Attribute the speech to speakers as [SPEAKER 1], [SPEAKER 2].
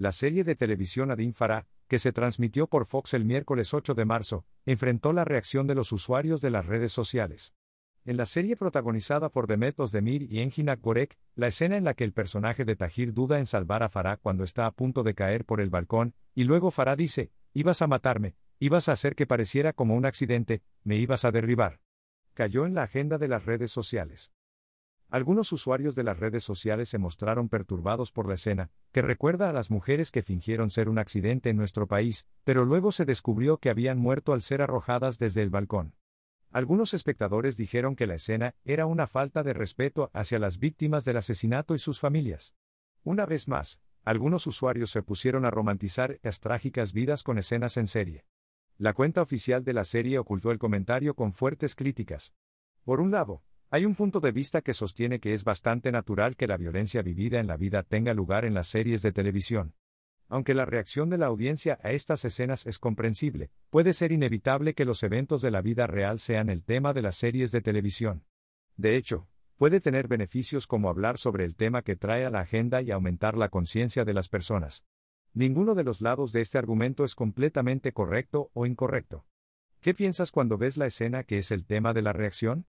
[SPEAKER 1] la serie de televisión Adin Farah, que se transmitió por Fox el miércoles 8 de marzo, enfrentó la reacción de los usuarios de las redes sociales. En la serie protagonizada por Demet Özdemir y Engin Gorek, la escena en la que el personaje de Tahir duda en salvar a Farah cuando está a punto de caer por el balcón, y luego Farah dice, ibas a matarme, ibas a hacer que pareciera como un accidente, me ibas a derribar. Cayó en la agenda de las redes sociales. Algunos usuarios de las redes sociales se mostraron perturbados por la escena, que recuerda a las mujeres que fingieron ser un accidente en nuestro país, pero luego se descubrió que habían muerto al ser arrojadas desde el balcón. Algunos espectadores dijeron que la escena era una falta de respeto hacia las víctimas del asesinato y sus familias. Una vez más, algunos usuarios se pusieron a romantizar las trágicas vidas con escenas en serie. La cuenta oficial de la serie ocultó el comentario con fuertes críticas. Por un lado, hay un punto de vista que sostiene que es bastante natural que la violencia vivida en la vida tenga lugar en las series de televisión. Aunque la reacción de la audiencia a estas escenas es comprensible, puede ser inevitable que los eventos de la vida real sean el tema de las series de televisión. De hecho, puede tener beneficios como hablar sobre el tema que trae a la agenda y aumentar la conciencia de las personas. Ninguno de los lados de este argumento es completamente correcto o incorrecto. ¿Qué piensas cuando ves la escena que es el tema de la reacción?